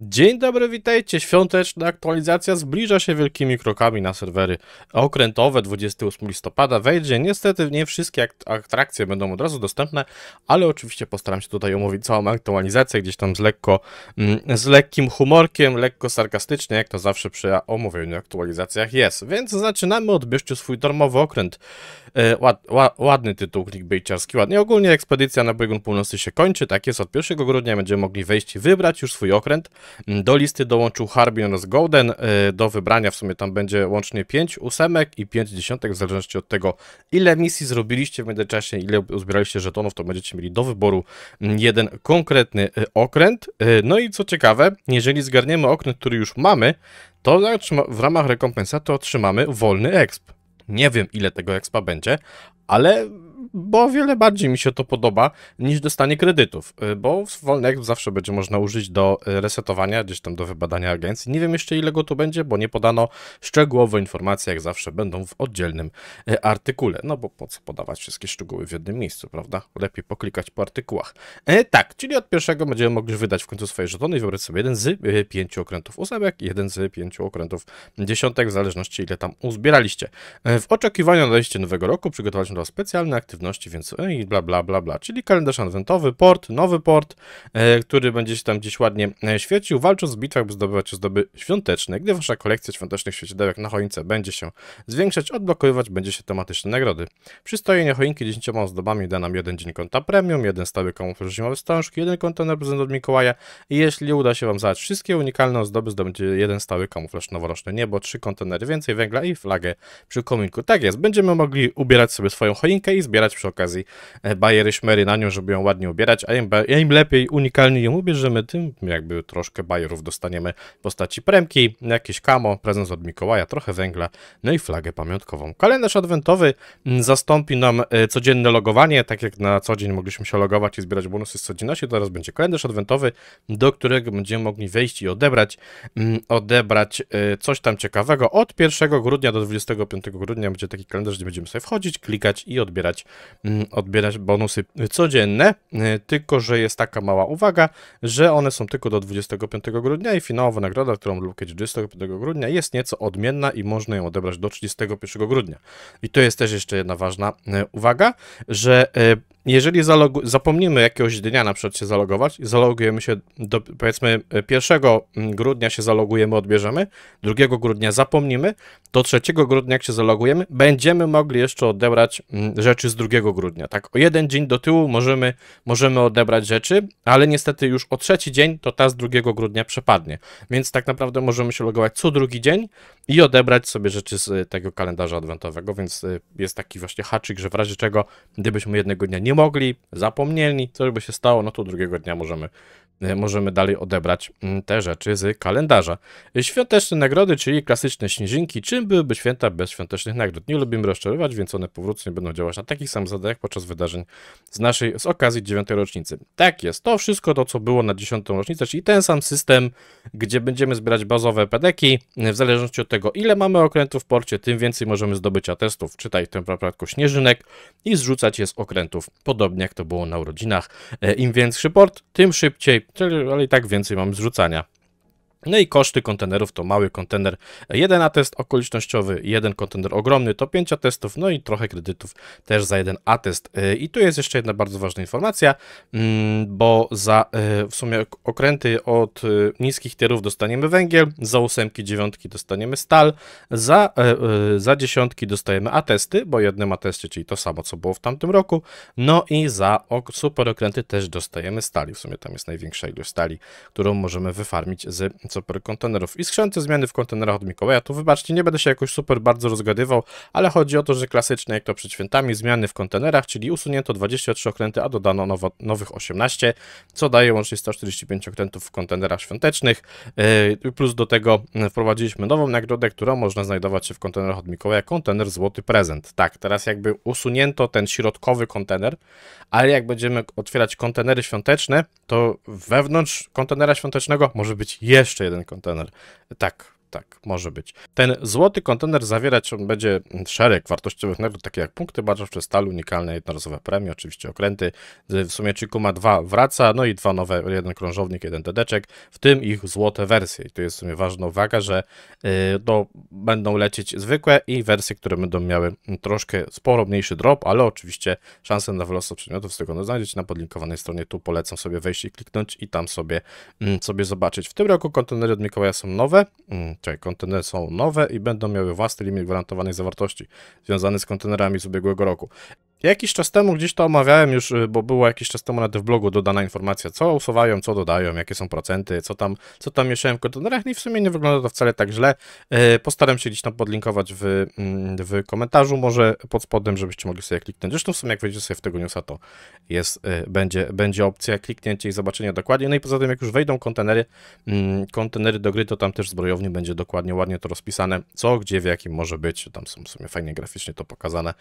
Dzień dobry, witajcie. Świąteczna aktualizacja zbliża się wielkimi krokami na serwery okrętowe. 28 listopada wejdzie. Niestety nie wszystkie atrakcje będą od razu dostępne, ale oczywiście postaram się tutaj omówić całą aktualizację, gdzieś tam z lekko, mm, z lekkim humorkiem, lekko sarkastycznie, jak to zawsze przy omówieniu aktualizacjach jest. Więc zaczynamy od Bierzcie swój darmowy okręt. E, ład, ładny tytuł clickbaitiarski, ładnie. Ogólnie ekspedycja na biegun północny się kończy, tak jest. Od 1 grudnia będziemy mogli wejść i wybrać już swój okręt. Mm, do listy dołączył Harbin z Golden. Y, do wybrania w sumie tam będzie łącznie 5 ósemek i 5 dziesiątek, w zależności od tego, ile misji zrobiliście w międzyczasie, ile uzbieraliście żetonów, to będziecie mieli do wyboru mm, jeden konkretny y, okręt. Y, no i co ciekawe, jeżeli zgarniemy okręt, który już mamy, to w ramach rekompensaty otrzymamy wolny exp. Nie wiem, ile tego expa będzie, ale bo o wiele bardziej mi się to podoba niż dostanie kredytów, y, bo Wolnek zawsze będzie można użyć do y, resetowania, gdzieś tam do wybadania agencji. Nie wiem jeszcze ile go tu będzie, bo nie podano szczegółowo informacji, jak zawsze będą w oddzielnym y, artykule. No bo po co podawać wszystkie szczegóły w jednym miejscu, prawda? Lepiej poklikać po artykułach. E, tak, czyli od pierwszego będziemy mogli wydać w końcu swoje żetony i wybrać sobie jeden z pięciu okrętów ósemek i jeden z pięciu okrętów dziesiątek, w zależności ile tam uzbieraliście. E, w oczekiwaniu na dojście nowego roku przygotowaliśmy dla specjalne aktywności aktywności, więc e, i bla, bla, bla, bla. Czyli kalendarz adwentowy, port, nowy port, e, który będzie się tam gdzieś ładnie e, świecił, walcząc z bitwach, by zdobywać ozdoby świąteczne. Gdy wasza kolekcja świątecznych świecidełek na choince będzie się zwiększać, odblokowywać będzie się tematyczne nagrody. Przystojenie choinki 10 ozdobami da nam jeden dzień konta premium, jeden stały kamuflaż zimowy wstążki, jeden kontener prezent od Mikołaja i jeśli uda się wam zadać wszystkie unikalne ozdoby, zdobędzie jeden stały kamuflaż noworoczny niebo, trzy kontenery więcej węgla i flagę przy kominku. Tak jest, będziemy mogli ubierać sobie swoją choinkę i zbierać ubierać, przy okazji e, bajery szmery na nią, żeby ją ładnie ubierać, a im, a im lepiej, unikalnie ją ubierzemy, tym jakby troszkę bajerów dostaniemy w postaci premki, jakieś kamo, prezent od Mikołaja, trochę węgla, no i flagę pamiątkową. Kalendarz adwentowy mm, zastąpi nam e, codzienne logowanie, tak jak na co dzień mogliśmy się logować i zbierać bonusy z codzienności, teraz będzie kalendarz adwentowy, do którego będziemy mogli wejść i odebrać, mm, odebrać e, coś tam ciekawego. Od 1 grudnia do 25 grudnia będzie taki kalendarz, gdzie będziemy sobie wchodzić, klikać i odbierać Mm, odbierać bonusy codzienne, y, tylko że jest taka mała uwaga, że one są tylko do 25 grudnia i finałowa nagroda, którą lubię 25 grudnia jest nieco odmienna i można ją odebrać do 31 grudnia. I to jest też jeszcze jedna ważna y, uwaga, że y, jeżeli zalogu- zapomnimy jakiegoś dnia na przykład się zalogować, zalogujemy się, do, powiedzmy 1 grudnia się zalogujemy, odbierzemy, 2 grudnia zapomnimy, to 3 grudnia jak się zalogujemy, będziemy mogli jeszcze odebrać mm, rzeczy z 2 grudnia. Tak, o jeden dzień do tyłu możemy, możemy odebrać rzeczy, ale niestety już o trzeci dzień to ta z 2 grudnia przepadnie. Więc tak naprawdę możemy się logować co drugi dzień i odebrać sobie rzeczy z tego kalendarza adwentowego, więc y, jest taki właśnie haczyk, że w razie czego, gdybyśmy jednego dnia nie mogli, zapomnieli, coś by się stało, no to drugiego dnia możemy E, możemy dalej odebrać mm, te rzeczy z kalendarza. Świąteczne nagrody, czyli klasyczne śnieżynki. Czym byłyby święta bez świątecznych nagród? Nie lubimy rozczarować, więc one powrócnie będą działać na takich samych zadaniach podczas wydarzeń z naszej, z okazji 9 rocznicy. Tak jest, to wszystko to, co było na 10 rocznicę, czyli ten sam system, gdzie będziemy zbierać bazowe pedeki. W zależności od tego, ile mamy okrętów w porcie, tym więcej możemy zdobyć atestów, czytaj w tym przypadku śnieżynek i zrzucać je z okrętów, podobnie jak to było na urodzinach. E, Im większy port, tym szybciej ale i tak więcej mam zrzucania. No i koszty kontenerów to mały kontener, jeden atest okolicznościowy, jeden kontener ogromny to 5 atestów, no i trochę kredytów też za jeden atest. E, I tu jest jeszcze jedna bardzo ważna informacja, mm, bo za e, w sumie okręty od e, niskich tierów dostaniemy węgiel, za ósemki, dziewiątki dostaniemy stal, za, za dziesiątki dostajemy atesty, bo jednym ateście, czyli to samo co było w tamtym roku, no i za super okręty też dostajemy stali, w sumie tam jest największa ilość stali, którą możemy wyfarmić z super kontenerów i skrzęty zmiany w kontenerach od Mikołaja. Tu wybaczcie, nie będę się jakoś super bardzo rozgadywał, ale chodzi o to, że klasycznie jak to przed świętami zmiany w kontenerach, czyli usunięto 23 okręty, a dodano nowo, nowych 18, co daje łącznie 145 okrętów w kontenerach świątecznych. Yy, plus do tego yy, wprowadziliśmy nową nagrodę, którą można znajdować się w kontenerach od Mikołaja, kontener złoty prezent. Tak, teraz jakby usunięto ten środkowy kontener, ale jak będziemy otwierać kontenery świąteczne, to wewnątrz kontenera świątecznego może być jeszcze jeden kontener. Tak, tak, może być. Ten złoty kontener zawierać będzie szereg wartościowych nagród, takie jak punkty badawcze, stal, unikalne jednorazowe premie, oczywiście okręty. W sumie Chiku ma dwa wraca, no i dwa nowe, jeden krążownik, jeden dedeczek, w tym ich złote wersje. I tu jest w sumie ważna uwaga, że yy, będą lecieć zwykłe i wersje, które będą miały troszkę sporo mniejszy drop, ale oczywiście szansę na wylosu przedmiotów z tego znajdziecie na podlinkowanej stronie. Tu polecam sobie wejść i kliknąć i tam sobie, mm, sobie zobaczyć. W tym roku kontenery od Mikołaja są nowe, mm, Czyli kontenery są nowe i będą miały własny limit gwarantowanej zawartości związany z kontenerami z ubiegłego roku. Jakiś czas temu gdzieś to omawiałem już, y, bo było jakiś czas temu nawet w blogu dodana informacja, co usuwają, co dodają, jakie są procenty, co tam, co tam mieszają w kontenerach no, i w sumie nie wygląda to wcale tak źle. Y, postaram się gdzieś tam podlinkować w, mm, w komentarzu, może pod spodem, żebyście mogli sobie kliknąć. Zresztą w sumie jak wejdziecie sobie w tego newsa, to jest, y, będzie, będzie opcja kliknięcia i zobaczenia dokładnie. No i poza tym jak już wejdą kontenery, mm, kontenery do gry, to tam też zbrojowni będzie dokładnie, ładnie to rozpisane, co, gdzie, w jakim może być. Tam są w sumie fajnie graficznie to pokazane,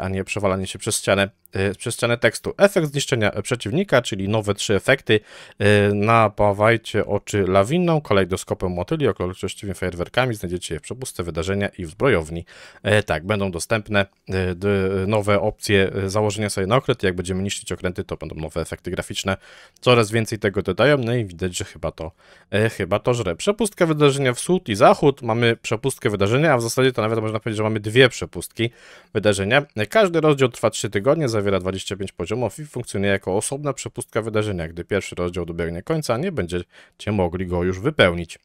a nie przewalanie przebijanie się przez ścianę. Y, przez tekstu. Efekt zniszczenia przeciwnika, czyli nowe trzy efekty. Y, Napawajcie oczy lawinną, kalejdoskopem motyli, okolicznościowymi fajerwerkami. Znajdziecie je w przepustce wydarzenia i w zbrojowni. E, tak, będą dostępne y, nowe opcje założenia sobie na okręt. Jak będziemy niszczyć okręty, to będą nowe efekty graficzne. Coraz więcej tego dodają, no i widać, że chyba to, e, chyba to żre. Przepustka wydarzenia wschód i zachód. Mamy przepustkę wydarzenia, a w zasadzie to nawet można powiedzieć, że mamy dwie przepustki wydarzenia. Każdy rozdział trwa 3 tygodnie, zawiera 25 poziomów i funkcjonuje jako osobna przepustka wydarzenia. Gdy pierwszy rozdział dobiegnie końca, nie będziecie mogli go już wypełnić.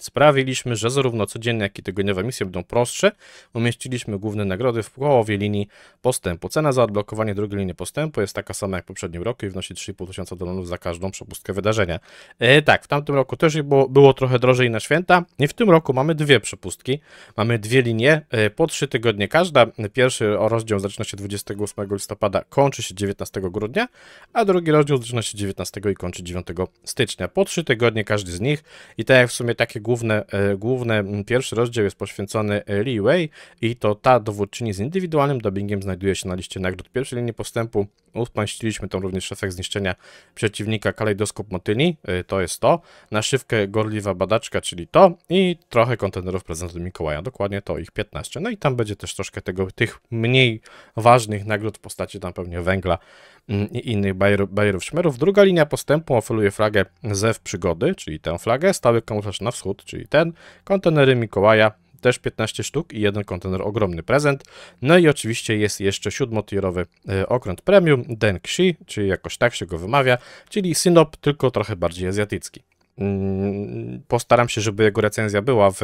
Sprawiliśmy, że zarówno codzienne, jak i tygodniowe misje będą prostsze. Umieściliśmy główne nagrody w połowie linii postępu. Cena za odblokowanie drugiej linii postępu jest taka sama jak w poprzednim roku i wynosi tysiąca dolarów za każdą przepustkę wydarzenia. E, tak, w tamtym roku też było, było trochę drożej na święta. I w tym roku mamy dwie przepustki. Mamy dwie linie e, po trzy tygodnie każda. Pierwszy rozdział zaczyna się 28 listopada, kończy się 19 grudnia, a drugi rozdział zaczyna się 19 i kończy 9 stycznia. Po trzy tygodnie każdy z nich i tak jak w sumie takie główne, e, główne mm, pierwszy rozdział jest poświęcony e, Li Wei i to ta dowódczyni z indywidualnym dubbingiem znajduje się na liście nagród pierwszej linii postępu. Uspańściliśmy tam również efekt zniszczenia przeciwnika kalejdoskop Motyni, e, to jest to, naszywkę gorliwa badaczka, czyli to i trochę kontenerów prezentu Mikołaja, dokładnie to ich 15. No i tam będzie też troszkę tego, tych mniej ważnych nagród w postaci tam pewnie węgla, Mm, i innych bajerów, szmerów. Druga linia postępu oferuje flagę ZEW Przygody, czyli tę flagę, stały kamuflaż na wschód, czyli ten, kontenery Mikołaja, też 15 sztuk i jeden kontener, ogromny prezent. No i oczywiście jest jeszcze siódmotierowy e, okręt premium, Xi, czyli jakoś tak się go wymawia, czyli synop, tylko trochę bardziej azjatycki. Mm, postaram się, żeby jego recenzja była, w,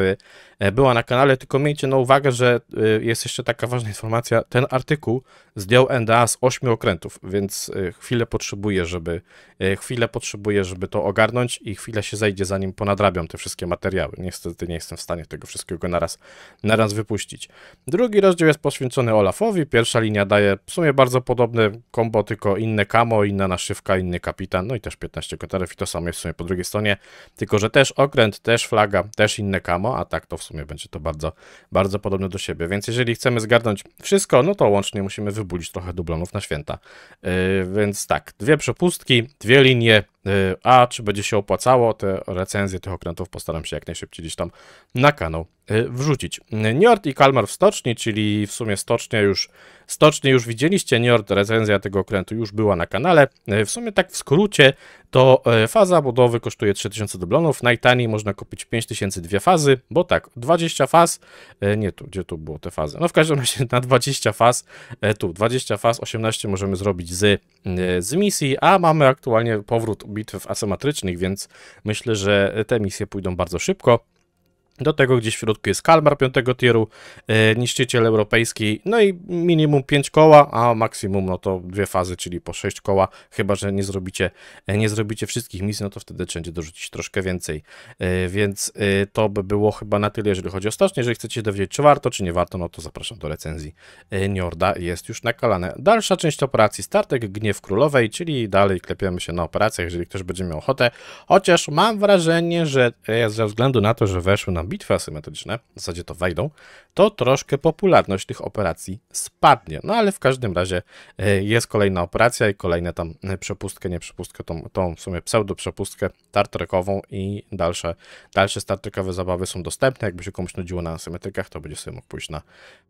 e, była na kanale, tylko miejcie na uwagę, że e, jest jeszcze taka ważna informacja. Ten artykuł zdjął NDA z 8 okrętów, więc e, chwilę potrzebuję, żeby chwilę potrzebuję, żeby to ogarnąć i chwilę się zajdzie, zanim ponadrabiam te wszystkie materiały. Niestety nie jestem w stanie tego wszystkiego naraz, naraz wypuścić. Drugi rozdział jest poświęcony Olafowi. Pierwsza linia daje w sumie bardzo podobne kombo, tylko inne kamo, inna naszywka, inny kapitan, no i też 15 kotarów i to samo jest w sumie po drugiej stronie. Tylko, że też okręt, też flaga, też inne kamo, a tak to w sumie będzie to bardzo, bardzo podobne do siebie. Więc jeżeli chcemy zgarnąć wszystko, no to łącznie musimy wybulić trochę dublonów na święta. Yy, więc tak, dwie przepustki, dwie linie, yy, a czy będzie się opłacało, te recenzje tych okrętów postaram się jak najszybciej gdzieś tam na kanał Y, wrzucić. Niort i Kalmar w stoczni, czyli w sumie stocznia już, stocznie już widzieliście, Niort recenzja tego okrętu już była na kanale. Y, w sumie tak w skrócie to y, faza budowy kosztuje 3000 dublonów, najtaniej można kupić 5000 dwie fazy, bo tak, 20 faz, nie tu, gdzie tu było te fazy, no w każdym razie na 20 faz, tu 20 faz, 18 możemy zrobić z, z misji, a mamy aktualnie powrót bitw asymetrycznych, więc myślę, że te misje pójdą bardzo szybko. Do tego gdzieś w środku jest Kalmar piątego tieru, e, niszczyciel europejski, no i minimum 5 koła, a maksimum no to dwie fazy, czyli po 6 koła, chyba że nie zrobicie, e, nie zrobicie wszystkich misji, no to wtedy trzeba dorzucić troszkę więcej. E, więc e, to by było chyba na tyle, jeżeli chodzi o stocznię. Jeżeli chcecie dowiedzieć, czy warto, czy nie warto, no to zapraszam do recenzji e, Niorda, jest już nakalane. Dalsza część operacji Startek Gniew Królowej, czyli dalej klepiemy się na operacjach, jeżeli ktoś będzie miał ochotę, chociaż mam wrażenie, że e, ze względu na to, że weszły na bitwy asymetryczne, w zasadzie to wejdą, to troszkę popularność tych operacji spadnie. No ale w każdym razie e, jest kolejna operacja i kolejne tam e, przepustkę, nie przepustkę, tą, tą w sumie pseudo przepustkę tartrekową i dalsze, dalsze startrekowe zabawy są dostępne. Jakby się komuś nudziło na asymetrykach, to będzie sobie mógł pójść na,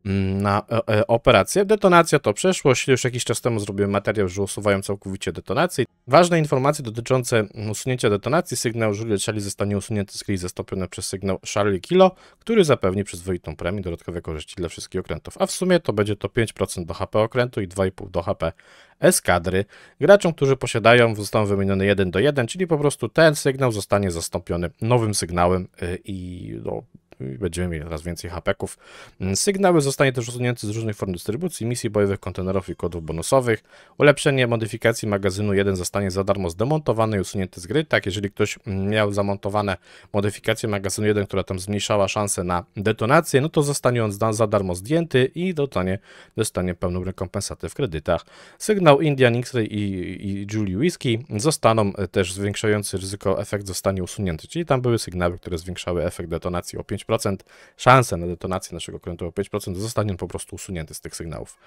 mm, na e, e, operację. Detonacja to przeszłość. Już jakiś czas temu zrobiłem materiał, że usuwają całkowicie detonację. Ważne informacje dotyczące usunięcia detonacji. Sygnał Julia Charlie zostanie usunięty z gry zastąpiony przez sygnał Charlie Charlie Kilo, który zapewni przyzwoitą premię dodatkowe korzyści dla wszystkich okrętów, a w sumie to będzie to 5% do HP okrętu i 2,5 do HP eskadry. Graczom, którzy posiadają, zostaną wymienione 1 do 1, czyli po prostu ten sygnał zostanie zastąpiony nowym sygnałem y, i no, i będziemy mieli coraz więcej hapeków. Mm, sygnały zostanie też usunięte z różnych form dystrybucji, misji bojowych, kontenerów i kodów bonusowych. Ulepszenie modyfikacji magazynu 1 zostanie za darmo zdemontowane i usunięte z gry. Tak, jeżeli ktoś mm, miał zamontowane modyfikacje magazynu 1, która tam zmniejszała szanse na detonację, no to zostanie on za darmo zdjęty i dostanie, dostanie pełną rekompensatę w kredytach. Sygnał Indian X-Ray i, i Julie Whiskey zostaną e, też zwiększający ryzyko efekt zostanie usunięty, czyli tam były sygnały, które zwiększały efekt detonacji o 5 5% szansę na detonację naszego krętu o 5%, zostanie on po prostu usunięty z tych sygnałów.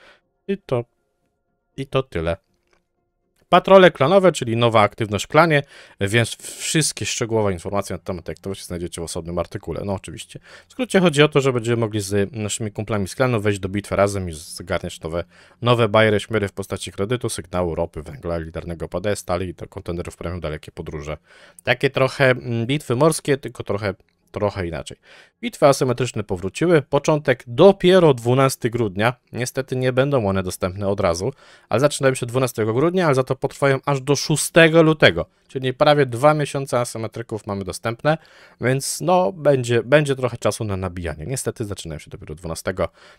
I to, i to tyle. Patrole klanowe, czyli nowa aktywność w klanie, więc wszystkie szczegółowe informacje na temat aktywności znajdziecie w osobnym artykule. No oczywiście. W skrócie chodzi o to, że będziemy mogli z e, naszymi kumplami z klanu wejść do bitwy razem i zgarniać nowe, nowe bajery śmiery w postaci kredytu, sygnału, ropy, węgla, litarnego PD, stali i to kontenerów premium dalekie podróże. Takie trochę mm, bitwy morskie, tylko trochę trochę inaczej. Bitwy asymetryczne powróciły, początek dopiero 12 grudnia. Niestety nie będą one dostępne od razu, ale zaczynają się 12 grudnia, ale za to potrwają aż do 6 lutego czyli prawie dwa miesiące asymetryków mamy dostępne, więc no będzie, będzie trochę czasu na nabijanie. Niestety zaczynają się dopiero 12.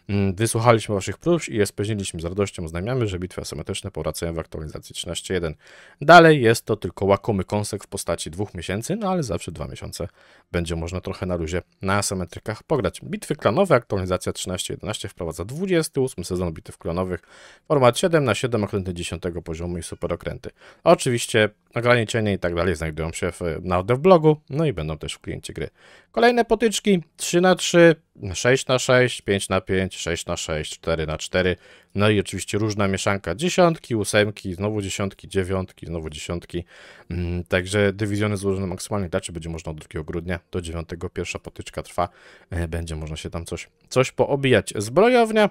Mm, wysłuchaliśmy waszych próśb i je speźniliśmy z radością. Oznajmiamy, że bitwy asymetryczne powracają w aktualizacji 13.1. Dalej jest to tylko łakomy kąsek w postaci dwóch miesięcy, no ale zawsze dwa miesiące będzie można trochę na luzie na asymetrykach pograć. Bitwy klanowe, aktualizacja 13.11 wprowadza 28 sezon bitew klanowych, format 7 na 7 okręty 10 poziomu i super okręty. Oczywiście ograniczenie tłumaczenie i tak dalej znajdują się w, na w blogu, no i będą też w kliencie gry. Kolejne potyczki 3x3, 6x6, 5x5, 6x6, 4x4, no i oczywiście różna mieszanka dziesiątki, ósemki, znowu dziesiątki, dziewiątki, znowu dziesiątki. Mm, także dywizjony złożone maksymalnie graczy tak, będzie można od 2 grudnia do 9. Pierwsza potyczka trwa, e, będzie można się tam coś, coś poobijać. Zbrojownia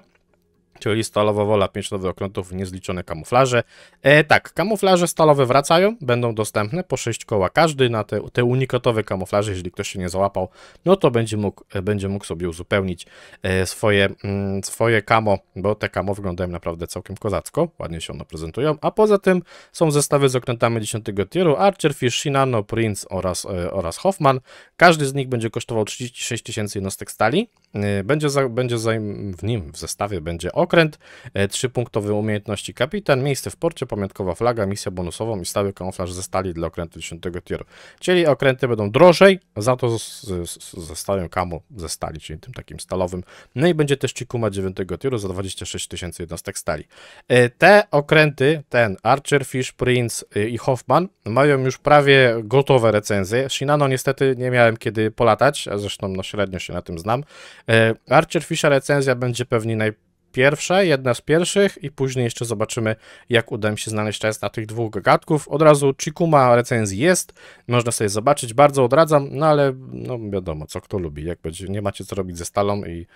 czyli stalowa wola, nowych okrętów, niezliczone kamuflaże. E, tak, kamuflaże stalowe wracają, będą dostępne po 6 koła każdy na te, te unikatowe kamuflaże, jeżeli ktoś się nie załapał, no to będzie mógł, e, będzie mógł sobie uzupełnić e, swoje, mm, swoje kamo, bo te kamo wyglądają naprawdę całkiem kozacko, ładnie się one prezentują, a poza tym są zestawy z okrętami 10 tieru Archerfish, Shinano, Prince oraz, e, oraz Hoffman. Każdy z nich będzie kosztował 36 tysięcy jednostek stali, będzie, za, będzie za, w nim, w zestawie będzie ok okręt, e, trzypunktowy umiejętności kapitan, miejsce w porcie, pamiątkowa flaga, misja bonusową i stały kamuflaż ze stali dla okrętu 10 tieru. Czyli okręty będą drożej, za to ze stałym kamu ze stali, czyli tym takim stalowym. No i będzie też Cikuma 9 tieru za 26 tysięcy jednostek stali. E, te okręty, ten Archer, Fish, Prince e, i Hoffman mają już prawie gotowe recenzje. Shinano niestety nie miałem kiedy polatać, zresztą no średnio się na tym znam. Archer Fish'a recenzja będzie pewnie naj pierwsze, jedna z pierwszych i później jeszcze zobaczymy, jak uda mi się znaleźć czas na tych dwóch gadków. Od razu Chikuma recenzji jest, można sobie zobaczyć, bardzo odradzam, no ale no wiadomo, co kto lubi, jak będzie, nie macie co robić ze stalą i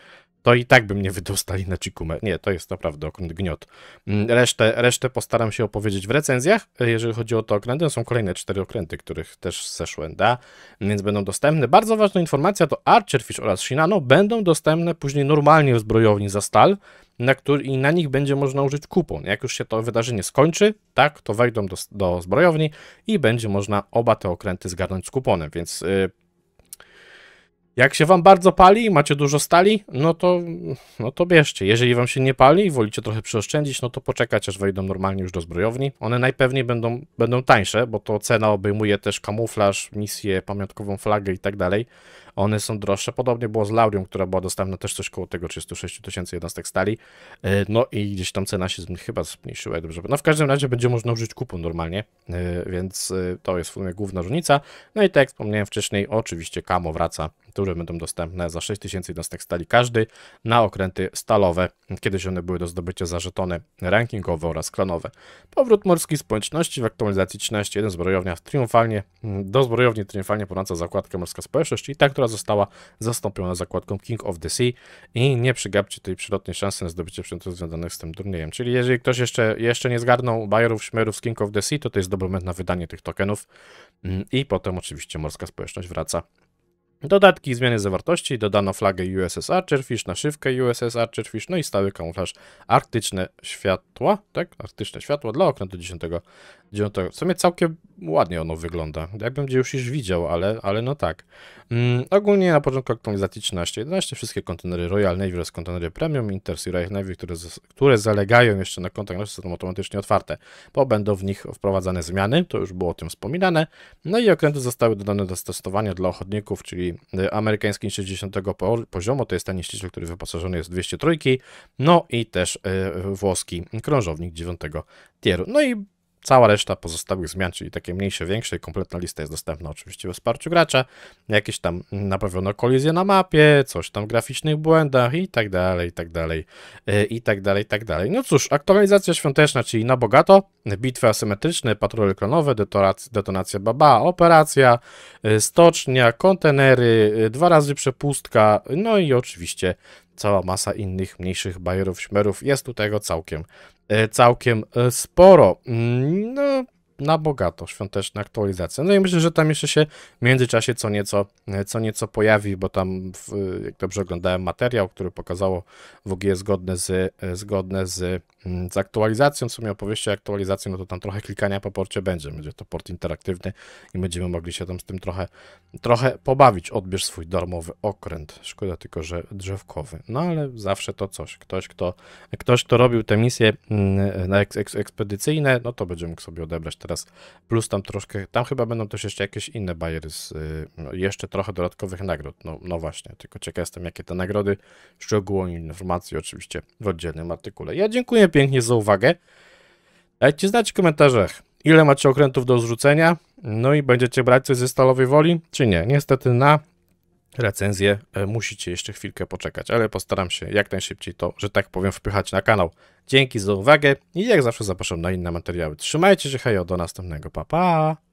to i tak by mnie wydostali na Cikumę. Nie, to jest naprawdę okręt gniot. Mm, resztę, resztę postaram się opowiedzieć w recenzjach. Jeżeli chodzi o te okręty, są kolejne cztery okręty, których też zeszłem, da, więc będą dostępne. Bardzo ważna informacja to Archerfish oraz Shinano będą dostępne później normalnie w zbrojowni za stal na który, i na nich będzie można użyć kupon. Jak już się to wydarzenie skończy, tak, to wejdą do, do zbrojowni i będzie można oba te okręty zgarnąć z kuponem, więc y, jak się wam bardzo pali i macie dużo stali, no to, no to bierzcie. Jeżeli wam się nie pali i wolicie trochę przeoszczędzić, no to poczekać, aż wejdą normalnie już do zbrojowni. One najpewniej będą, będą tańsze, bo to cena obejmuje też kamuflaż, misję, pamiątkową flagę i tak dalej. One są droższe. Podobnie było z Laurium, która była dostępna też coś koło tego 36 tysięcy jednostek stali. E, no i gdzieś tam cena się chyba zmniejszyła. Dobrze. No w każdym razie będzie można użyć kupon normalnie, e, więc e, to jest w sumie główna różnica. No i tak jak wspomniałem wcześniej, oczywiście kamo wraca które będą dostępne za 6000 jednostek stali każdy na okręty stalowe. Kiedyś one były do zdobycia za żetony rankingowe oraz klanowe. Powrót morskiej społeczności w aktualizacji 13.1 zbrojownia triumfalnie, do zbrojowni triumfalnie ponadza zakładkę morska społeczność i ta, która została zastąpiona zakładką King of the Sea i nie przegapcie tej przyrodniej szansy na zdobycie przedmiotów związanych z tym turniejem. Czyli jeżeli ktoś jeszcze, jeszcze nie zgarnął bajerów, szmerów z King of the Sea, to to jest dobry moment na wydanie tych tokenów mm, i potem oczywiście morska społeczność wraca Dodatki zmiany zawartości, dodano flagę USS Archerfish, naszywkę USS Archerfish, no i stały kamuflaż arktyczne światła, tak? Arktyczne światła dla okna do 10. 9. W sumie całkiem ładnie ono wygląda. Jakbym gdzie już już widział, ale, ale no tak. Mm, ogólnie na początku aktualizacji 13.11 wszystkie kontenery Royal Navy oraz kontenery Premium Inters i Royal Navy, które, które zalegają jeszcze na kontach nasze są automatycznie otwarte, bo będą w nich wprowadzane zmiany, to już było o tym wspominane. No i okręty zostały dodane do testowania dla ochotników, czyli wersji y, amerykańskiej 60 poziomu, to jest ten ściśle, który wyposażony jest w 203, no i też y, włoski krążownik 9 tieru. No i Cała reszta pozostałych zmian, czyli takie mniejsze, większe kompletna lista jest dostępna oczywiście we wsparciu gracza. Jakieś tam naprawiono kolizje na mapie, coś tam w graficznych błędach i tak dalej, i tak dalej, e, i tak dalej, i tak dalej. No cóż, aktualizacja świąteczna, czyli na bogato, bitwy asymetryczne, patrole klonowe, detonacja baba, operacja, e, stocznia, kontenery, e, dwa razy przepustka, no i oczywiście cała masa innych mniejszych bajerów, śmerów. Jest tu tego całkiem, e, całkiem e, sporo. Mm, no, na bogato świąteczne aktualizacje. No i myślę, że tam jeszcze się w międzyczasie co nieco, co nieco pojawi, bo tam, w, jak dobrze oglądałem materiał, który pokazało WG zgodne z, zgodne z, mm, z aktualizacją, w sumie opowieści o aktualizacji, no to tam trochę klikania po porcie będzie, będzie to port interaktywny i będziemy mogli się tam z tym trochę, trochę pobawić. Odbierz swój darmowy okręt, szkoda tylko, że drzewkowy, no ale zawsze to coś. Ktoś, kto, ktoś, kto robił te misje mm, na eks, eks, ekspedycyjne, no to będzie mógł sobie odebrać teraz teraz, plus tam troszkę, tam chyba będą też jeszcze jakieś inne bajery z y, no, jeszcze trochę dodatkowych nagród, no, no właśnie, tylko ciekaw jestem jakie te nagrody, szczegółowe informacje oczywiście w oddzielnym artykule. Ja dziękuję pięknie za uwagę, dajcie znać w komentarzach, ile macie okrętów do zrzucenia, no i będziecie brać coś ze stalowej woli, czy nie. Niestety na recenzję, e, musicie jeszcze chwilkę poczekać, ale postaram się jak najszybciej to, że tak powiem, wpychać na kanał. Dzięki za uwagę i jak zawsze zapraszam na inne materiały. Trzymajcie się, hej, do następnego, pa pa!